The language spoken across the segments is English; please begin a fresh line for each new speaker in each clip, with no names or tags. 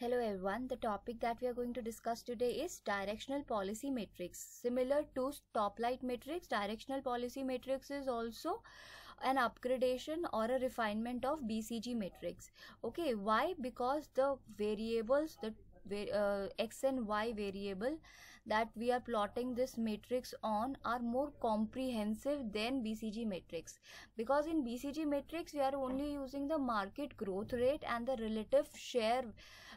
Hello everyone, the topic that we are going to discuss today is directional policy matrix. Similar to top light matrix, directional policy matrix is also an upgradation or a refinement of BCG matrix. Okay, why? Because the variables, the uh, x and y variable that we are plotting this matrix on are more comprehensive than BCG matrix because in BCG matrix we are only using the market growth rate and the relative share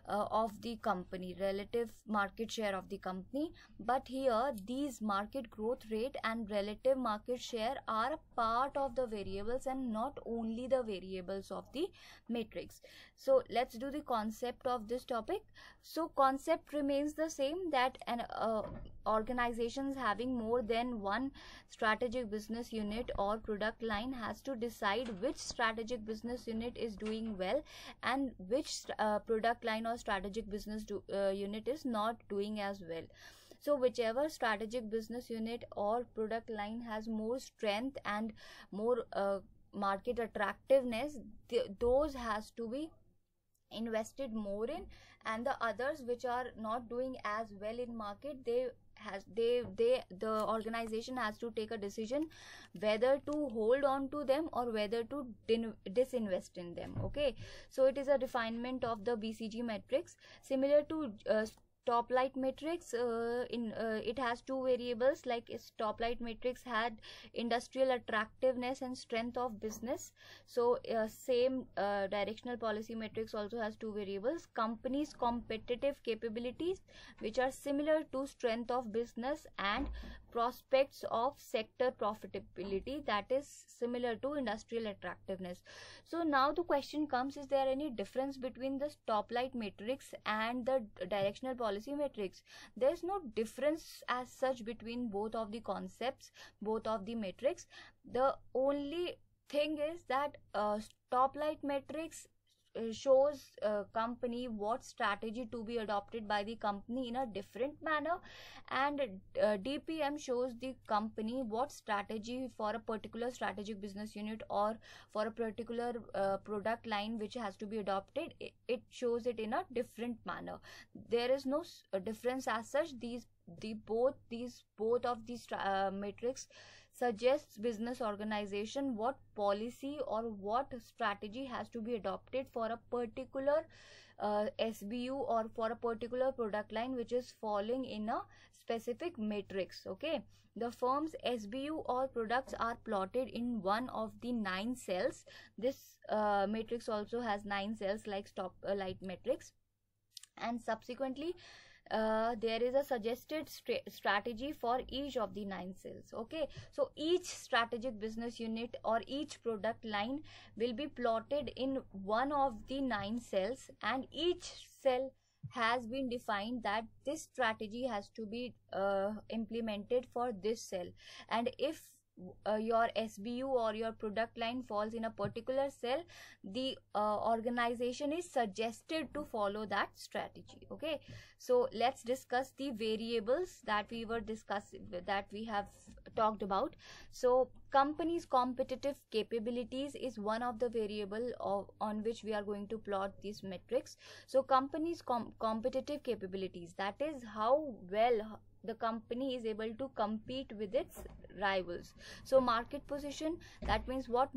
uh, of the company, relative market share of the company. But here, these market growth rate and relative market share are part of the variables and not only the variables of the matrix. So let's do the concept of this topic. So concept remains the same that an uh, organizations having more than one strategic business unit or product line has to decide which strategic business unit is doing well and which uh, product line or or strategic business do, uh, unit is not doing as well so whichever strategic business unit or product line has more strength and more uh, market attractiveness th those has to be invested more in and the others which are not doing as well in market they has they they the organization has to take a decision whether to hold on to them or whether to din- disinvest in them okay so it is a refinement of the bcg matrix similar to uh, top light matrix uh, in uh, it has two variables like its top light matrix had industrial attractiveness and strength of business so uh, same uh, directional policy matrix also has two variables companies competitive capabilities which are similar to strength of business and prospects of sector profitability that is similar to industrial attractiveness. So now the question comes is there any difference between the top light matrix and the directional policy matrix? There's no difference as such between both of the concepts, both of the matrix. The only thing is that uh, top light matrix uh, shows a uh, company what strategy to be adopted by the company in a different manner and uh, dpm shows the company what strategy for a particular strategic business unit or for a particular uh, product line which has to be adopted it, shows it in a different manner there is no difference as such these the both these both of these uh, suggests business organization what policy or what strategy has to be adopted for a particular uh, SBU or for a particular product line which is falling in a specific matrix. Okay. The firm's SBU or products are plotted in one of the nine cells. This uh, matrix also has nine cells like stop uh, light matrix and subsequently uh, there is a suggested strategy for each of the nine cells. okay so each strategic business unit or each product line will be plotted in one of the nine cells and each cell has been defined that this strategy has to be uh, implemented for this cell and if uh, your SBU or your product line falls in a particular cell, the uh, organization is suggested to follow that strategy. Okay, so let's discuss the variables that we were discussing that we have talked about. So company's competitive capabilities is one of the variable of, on which we are going to plot these metrics. So company's com competitive capabilities that is how well the company is able to compete with its rivals so market position that means what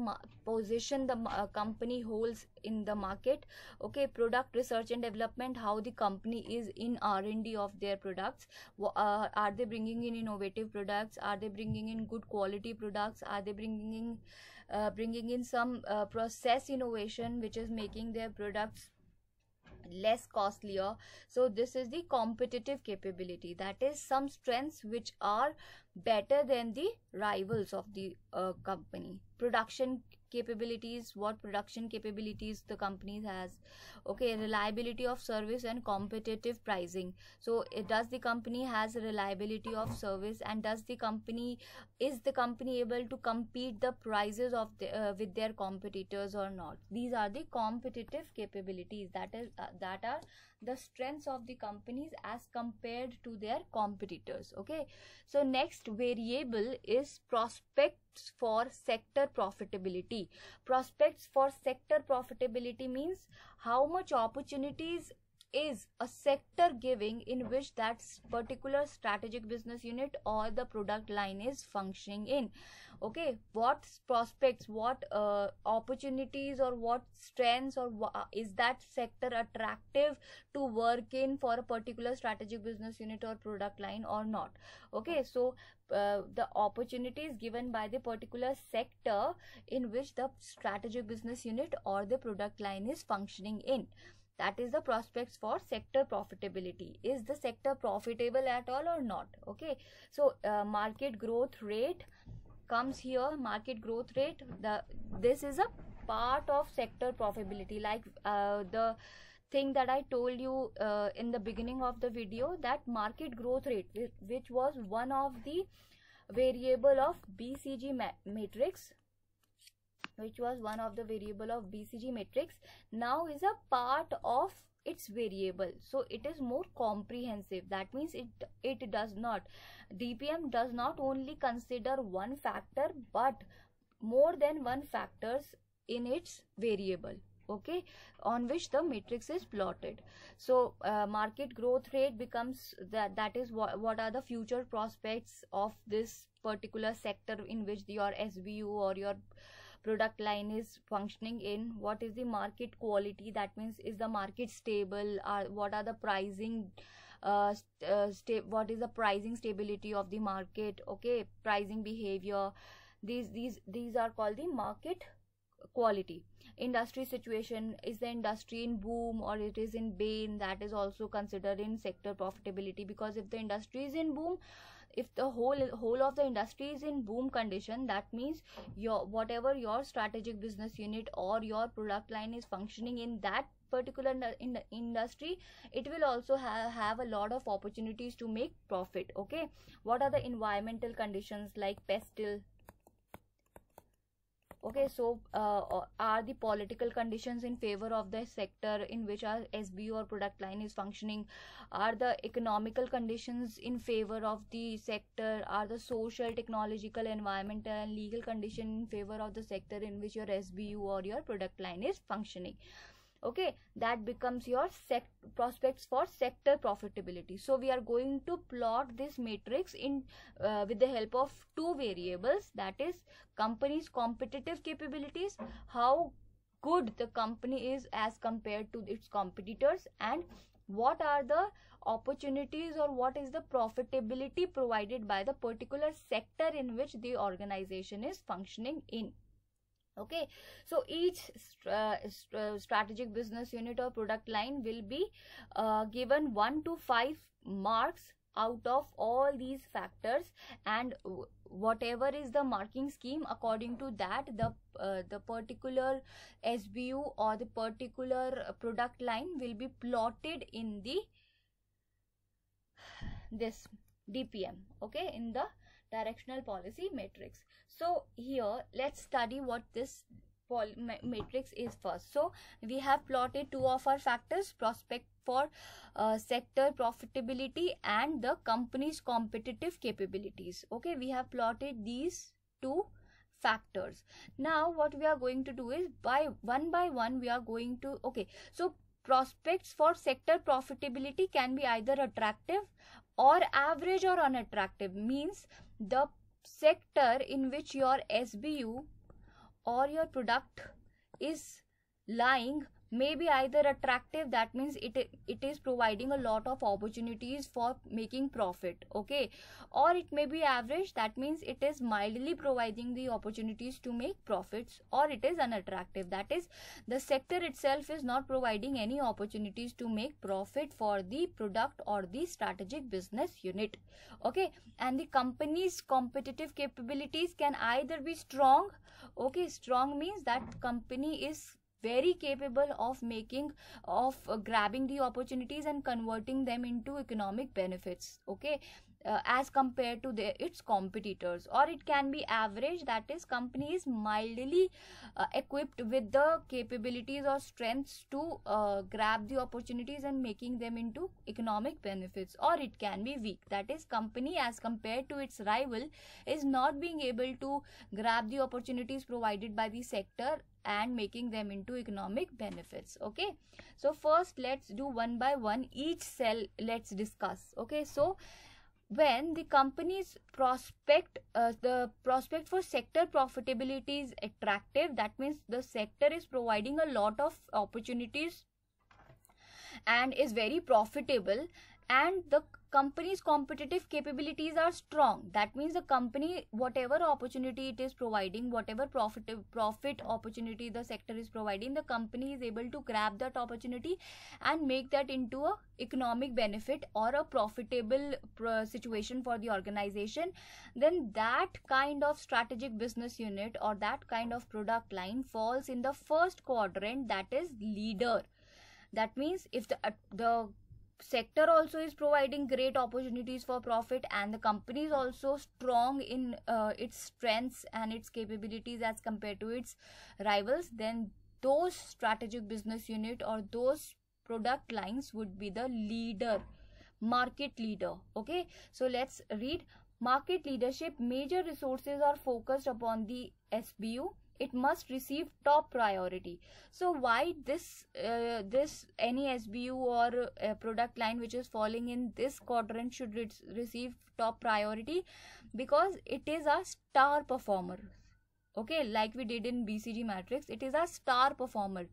position the uh, company holds in the market okay product research and development how the company is in r&d of their products uh, are they bringing in innovative products are they bringing in good quality products are they bringing in uh, bringing in some uh, process innovation which is making their products less costlier so this is the competitive capability that is some strengths which are better than the rivals of the uh, company production capabilities what production capabilities the company has okay reliability of service and competitive pricing so does the company has reliability of service and does the company is the company able to compete the prices of the, uh, with their competitors or not these are the competitive capabilities that is uh, that are the strengths of the companies as compared to their competitors okay so next variable is prospects for sector profitability prospects for sector profitability means how much opportunities is a sector giving in which that particular strategic business unit or the product line is functioning in okay what prospects what uh, opportunities or what strengths or is that sector attractive to work in for a particular strategic business unit or product line or not okay so uh, the opportunities given by the particular sector in which the strategic business unit or the product line is functioning in that is the prospects for sector profitability is the sector profitable at all or not okay so uh, market growth rate comes here market growth rate the this is a part of sector profitability like uh, the thing that i told you uh, in the beginning of the video that market growth rate which was one of the variable of bcg ma matrix which was one of the variable of BCG matrix now is a part of its variable so it is more comprehensive that means it it does not dpm does not only consider one factor but more than one factors in its variable okay on which the matrix is plotted so uh, market growth rate becomes that that is what, what are the future prospects of this particular sector in which your sbu or your product line is functioning in what is the market quality that means is the market stable are what are the pricing uh, uh, what is the pricing stability of the market okay pricing behavior these these these are called the market quality industry situation is the industry in boom or it is in bane that is also considered in sector profitability because if the industry is in boom if the whole whole of the industry is in boom condition that means your whatever your strategic business unit or your product line is functioning in that particular in the industry it will also have, have a lot of opportunities to make profit okay what are the environmental conditions like pestil okay so uh, are the political conditions in favor of the sector in which our sbu or product line is functioning are the economical conditions in favor of the sector are the social technological environmental and legal condition in favor of the sector in which your sbu or your product line is functioning okay that becomes your prospects for sector profitability so we are going to plot this matrix in uh, with the help of two variables that is company's competitive capabilities how good the company is as compared to its competitors and what are the opportunities or what is the profitability provided by the particular sector in which the organization is functioning in okay so each uh, strategic business unit or product line will be uh, given 1 to 5 marks out of all these factors and whatever is the marking scheme according to that the uh, the particular sbu or the particular product line will be plotted in the this dpm okay in the directional policy matrix so here let's study what this matrix is first. So we have plotted two of our factors prospect for uh, sector profitability and the company's competitive capabilities. Okay, we have plotted these two factors. Now what we are going to do is by one by one we are going to okay. So prospects for sector profitability can be either attractive or average or unattractive means the sector in which your SBU or your product is lying may be either attractive that means it it is providing a lot of opportunities for making profit okay or it may be average that means it is mildly providing the opportunities to make profits or it is unattractive that is the sector itself is not providing any opportunities to make profit for the product or the strategic business unit okay and the company's competitive capabilities can either be strong okay strong means that company is very capable of making of uh, grabbing the opportunities and converting them into economic benefits okay uh, as compared to their, its competitors or it can be average that is company is mildly uh, equipped with the capabilities or strengths to uh, grab the opportunities and making them into economic benefits or it can be weak that is company as compared to its rival is not being able to grab the opportunities provided by the sector and making them into economic benefits okay so first let's do one by one each cell let's discuss okay so when the company's prospect uh, the prospect for sector profitability is attractive that means the sector is providing a lot of opportunities and is very profitable and the company's competitive capabilities are strong that means the company whatever opportunity it is providing whatever profit profit opportunity the sector is providing the company is able to grab that opportunity and make that into a economic benefit or a profitable uh, situation for the organization then that kind of strategic business unit or that kind of product line falls in the first quadrant that is leader that means if the uh, the sector also is providing great opportunities for profit and the company is also strong in uh, its strengths and its capabilities as compared to its rivals then those strategic business unit or those product lines would be the leader market leader okay so let's read market leadership major resources are focused upon the sbu it must receive top priority so why this uh, this any sbu or uh, product line which is falling in this quadrant should re receive top priority because it is a star performer okay like we did in bcg matrix it is a star performer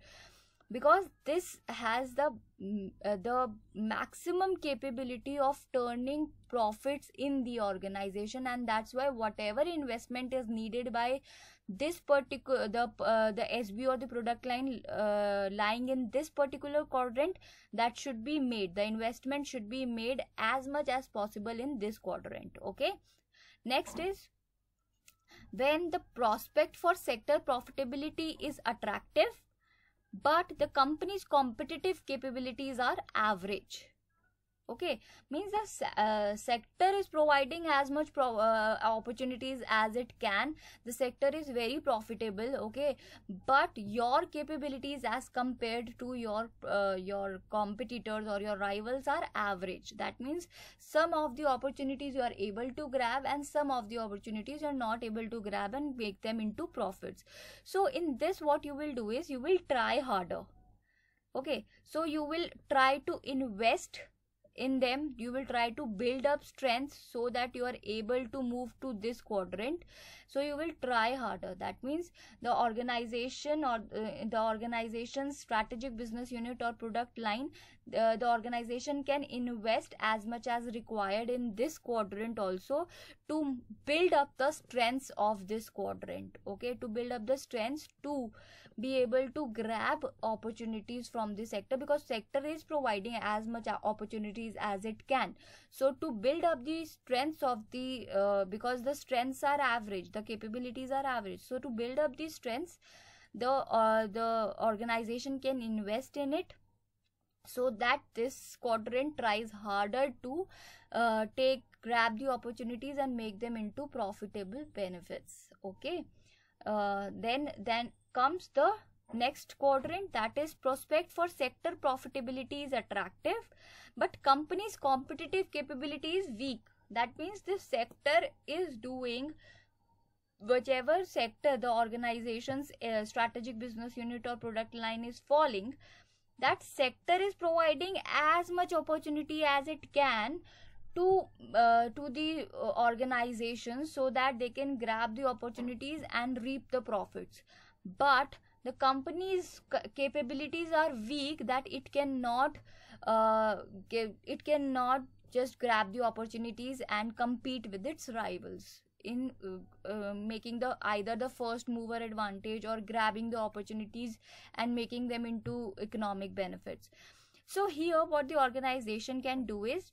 because this has the mm, uh, the maximum capability of turning profits in the organization and that's why whatever investment is needed by this particular the uh, the sb or the product line uh, lying in this particular quadrant that should be made the investment should be made as much as possible in this quadrant okay next is when the prospect for sector profitability is attractive but the company's competitive capabilities are average okay means the uh, sector is providing as much pro uh, opportunities as it can the sector is very profitable okay but your capabilities as compared to your uh, your competitors or your rivals are average that means some of the opportunities you are able to grab and some of the opportunities you are not able to grab and make them into profits so in this what you will do is you will try harder okay so you will try to invest in them you will try to build up strength so that you are able to move to this quadrant so you will try harder that means the organization or uh, the organization strategic business unit or product line uh, the organization can invest as much as required in this quadrant also to build up the strengths of this quadrant okay to build up the strengths to be able to grab opportunities from this sector because sector is providing as much opportunities as it can so to build up the strengths of the uh, because the strengths are average the capabilities are average so to build up the strengths the uh, the organization can invest in it so that this quadrant tries harder to uh, take grab the opportunities and make them into profitable benefits okay uh, then then comes the next quadrant that is prospect for sector profitability is attractive but company's competitive capability is weak that means this sector is doing whichever sector the organization's uh, strategic business unit or product line is falling that sector is providing as much opportunity as it can to uh, to the uh, organizations so that they can grab the opportunities and reap the profits but the company's capabilities are weak that it cannot uh, give, it cannot just grab the opportunities and compete with its rivals in uh, uh, making the either the first mover advantage or grabbing the opportunities and making them into economic benefits so here what the organization can do is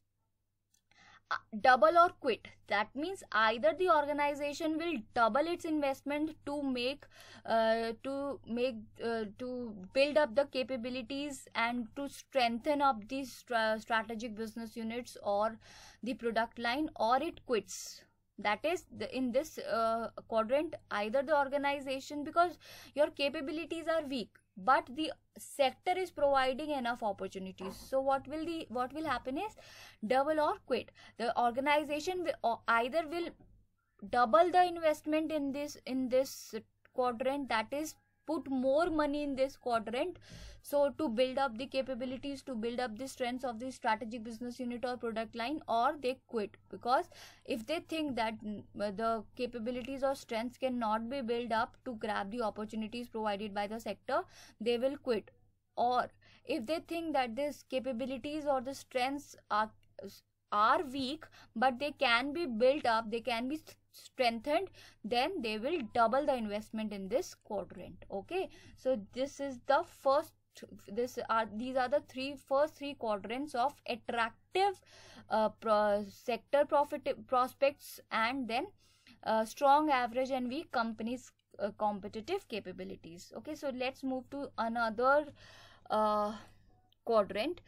uh, double or quit that means either the organization will double its investment to make uh, to make uh, to build up the capabilities and to strengthen up these strategic business units or the product line or it quits that is the, in this uh, quadrant either the organization because your capabilities are weak but the sector is providing enough opportunities so what will the what will happen is double or quit the organization will either will double the investment in this in this quadrant that is put more money in this quadrant so to build up the capabilities to build up the strengths of the strategic business unit or product line or they quit because if they think that mm, uh, the capabilities or strengths cannot be built up to grab the opportunities provided by the sector they will quit or if they think that these capabilities or the strengths are are weak but they can be built up they can be strengthened then they will double the investment in this quadrant okay so this is the first this are these are the three first three quadrants of attractive uh, pro sector profit prospects and then uh, strong average and weak companies uh, competitive capabilities okay so let's move to another uh, quadrant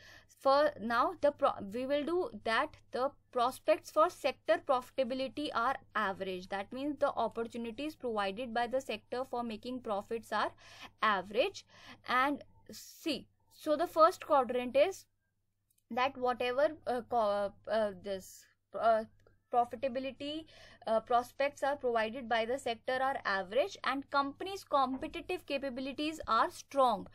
for now the we will do that the prospects for sector profitability are average that means the opportunities provided by the sector for making profits are average and see so the first quadrant is that whatever uh, uh, this uh, profitability uh, prospects are provided by the sector are average and companies competitive capabilities are strong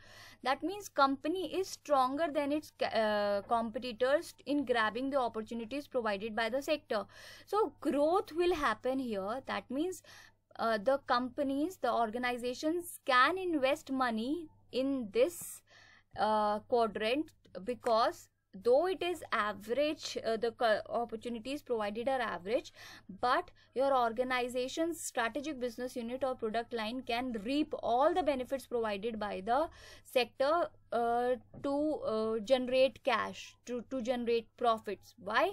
that means company is stronger than its uh, competitors in grabbing the opportunities provided by the sector so growth will happen here that means uh, the companies the organizations can invest money in this uh, quadrant because though it is average uh, the opportunities provided are average but your organization's strategic business unit or product line can reap all the benefits provided by the sector uh, to uh, generate cash to to generate profits why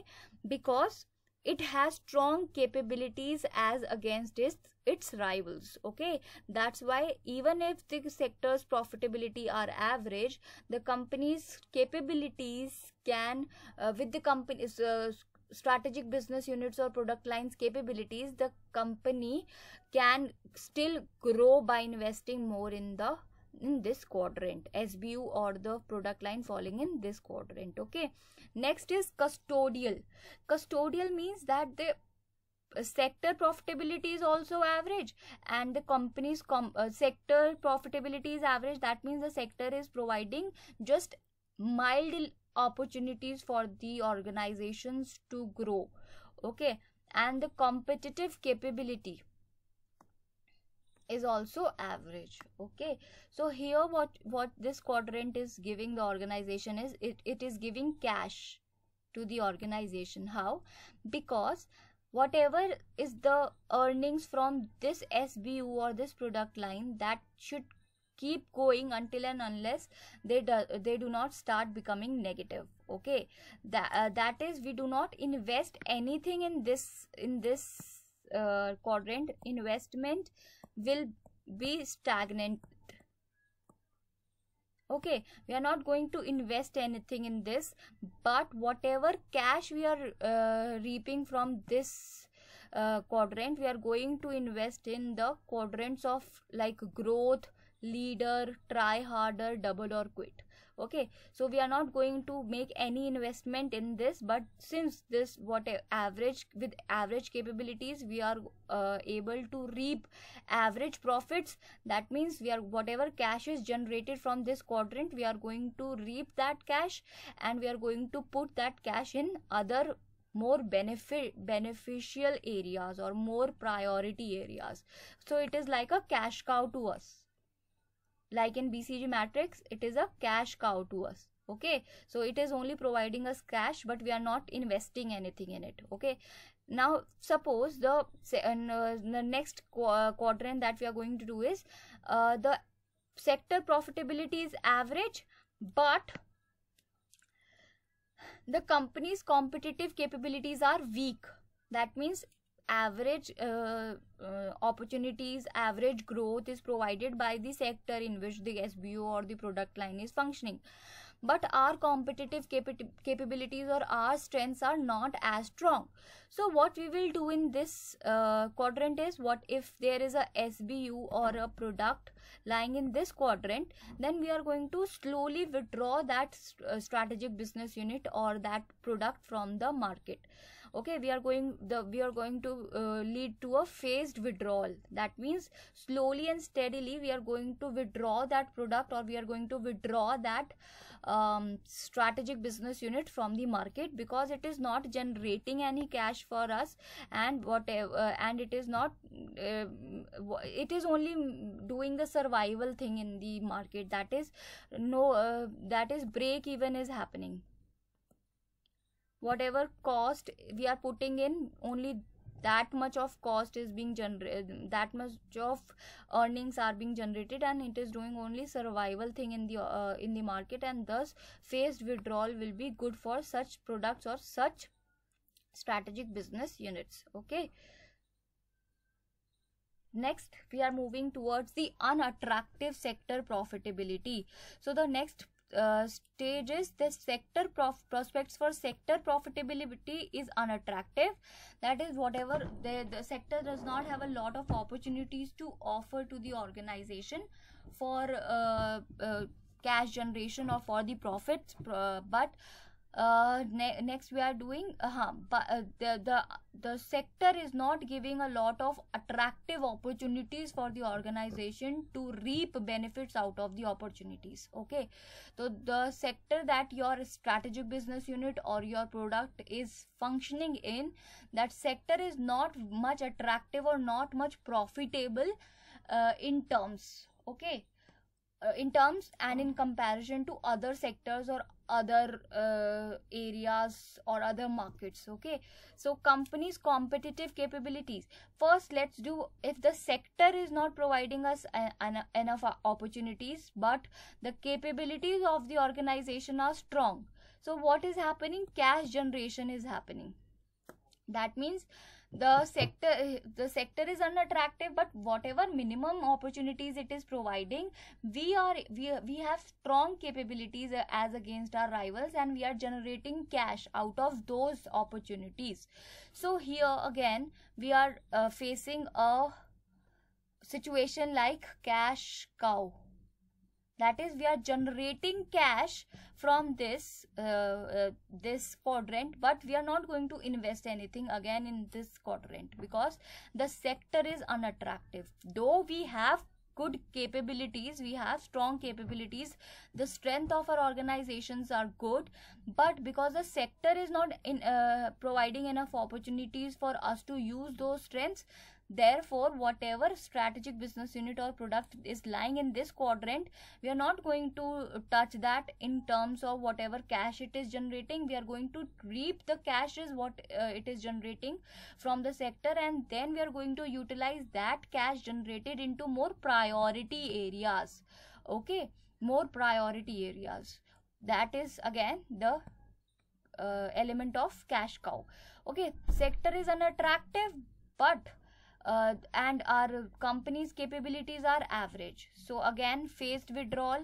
because it has strong capabilities as against its its rivals okay that's why even if the sector's profitability are average the company's capabilities can uh, with the company's uh, strategic business units or product lines capabilities the company can still grow by investing more in the in this quadrant sbu or the product line falling in this quadrant okay next is custodial custodial means that the sector profitability is also average and the company's com uh, sector profitability is average that means the sector is providing just mild opportunities for the organizations to grow okay and the competitive capability is also average okay so here what what this quadrant is giving the organization is it, it is giving cash to the organization how because whatever is the earnings from this SBU or this product line that should keep going until and unless they do, they do not start becoming negative okay that uh, that is we do not invest anything in this in this uh, quadrant investment will be stagnant okay we are not going to invest anything in this but whatever cash we are uh, reaping from this uh, quadrant we are going to invest in the quadrants of like growth leader try harder double or quit okay so we are not going to make any investment in this but since this what average with average capabilities we are uh, able to reap average profits that means we are whatever cash is generated from this quadrant we are going to reap that cash and we are going to put that cash in other more benefit beneficial areas or more priority areas so it is like a cash cow to us like in BCG matrix, it is a cash cow to us. Okay, so it is only providing us cash, but we are not investing anything in it. Okay, now suppose the, uh, uh, the next qu quadrant that we are going to do is uh, the sector profitability is average, but the company's competitive capabilities are weak. That means average uh, uh, opportunities average growth is provided by the sector in which the sbo or the product line is functioning but our competitive cap- capabilities or our strengths are not as strong so what we will do in this uh, quadrant is what if there is a sbu or a product lying in this quadrant then we are going to slowly withdraw that st- uh, strategic business unit or that product from the market okay we are going the we are going to uh, lead to a phased withdrawal that means slowly and steadily we are going to withdraw that product or we are going to withdraw that um, strategic business unit from the market because it is not generating any cash for us and whatever uh, and it is not uh, it is only doing the survival thing in the market that is no uh, that is break even is happening whatever cost we are putting in only that much of cost is being generated that much of earnings are being generated and it is doing only survival thing in the uh, in the market and thus phased withdrawal will be good for such products or such strategic business units okay next we are moving towards the unattractive sector profitability so the next uh, stages the sector prospects for sector profitability is unattractive that is whatever the, the sector does not have a lot of opportunities to offer to the organization for uh, uh, cash generation or for the profits uh, but uh, ne next we are doing uh, huh, but uh, the, the the sector is not giving a lot of attractive opportunities for the organization to reap benefits out of the opportunities okay so the sector that your strategic business unit or your product is functioning in that sector is not much attractive or not much profitable uh, in terms okay uh, in terms and in hmm. comparison to other sectors or other uh, areas or other markets okay so companies competitive capabilities first let's do if the sector is not providing us enough opportunities but the capabilities of the organization are strong so what is happening cash generation is happening that means the sector the sector is unattractive but whatever minimum opportunities it is providing we are we, we have strong capabilities uh, as against our rivals and we are generating cash out of those opportunities so here again we are uh, facing a situation like cash cow that is we are generating cash from this uh, uh, this quadrant but we are not going to invest anything again in this quadrant because the sector is unattractive though we have good capabilities we have strong capabilities the strength of our organizations are good but because the sector is not in uh, providing enough opportunities for us to use those strengths Therefore, whatever strategic business unit or product is lying in this quadrant, we are not going to touch that in terms of whatever cash it is generating. We are going to reap the cashes what uh, it is generating from the sector and then we are going to utilize that cash generated into more priority areas. Okay, more priority areas. That is again the uh, element of cash cow. Okay, sector is unattractive but uh, and our company's capabilities are average so again phased withdrawal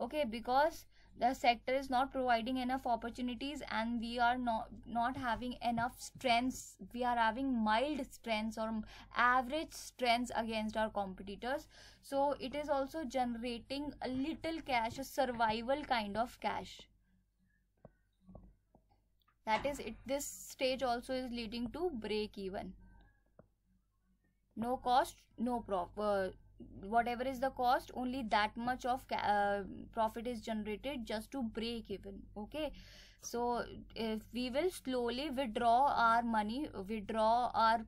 okay because the sector is not providing enough opportunities and we are not not having enough strengths we are having mild strengths or average strengths against our competitors so it is also generating a little cash a survival kind of cash that is it this stage also is leading to break even no cost no profit. uh, whatever is the cost only that much of uh, profit is generated just to break even okay so if we will slowly withdraw our money withdraw our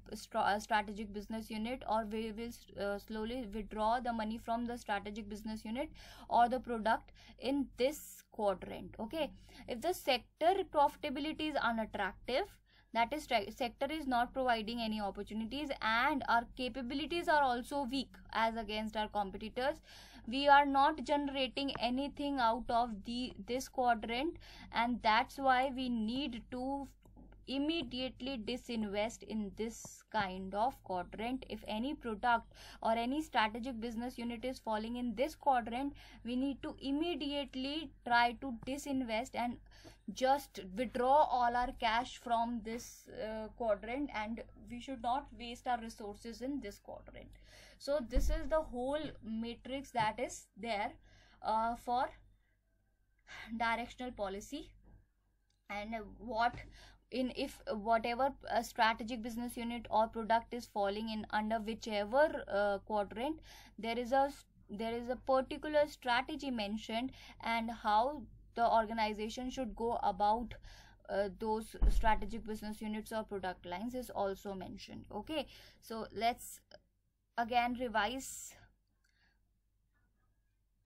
uh, strategic business unit or we will uh, slowly withdraw the money from the strategic business unit or the product in this quadrant okay if the sector profitability is unattractive that is sector is not providing any opportunities and our capabilities are also weak as against our competitors we are not generating anything out of the this quadrant and that's why we need to immediately disinvest in this kind of quadrant if any product or any strategic business unit is falling in this quadrant we need to immediately try to disinvest and just withdraw all our cash from this uh, quadrant and we should not waste our resources in this quadrant so this is the whole matrix that is there uh, for directional policy and what in if whatever uh, strategic business unit or product is falling in under whichever uh, quadrant there is a there is a particular strategy mentioned and how the organization should go about uh, those strategic business units or product lines is also mentioned okay so let's again revise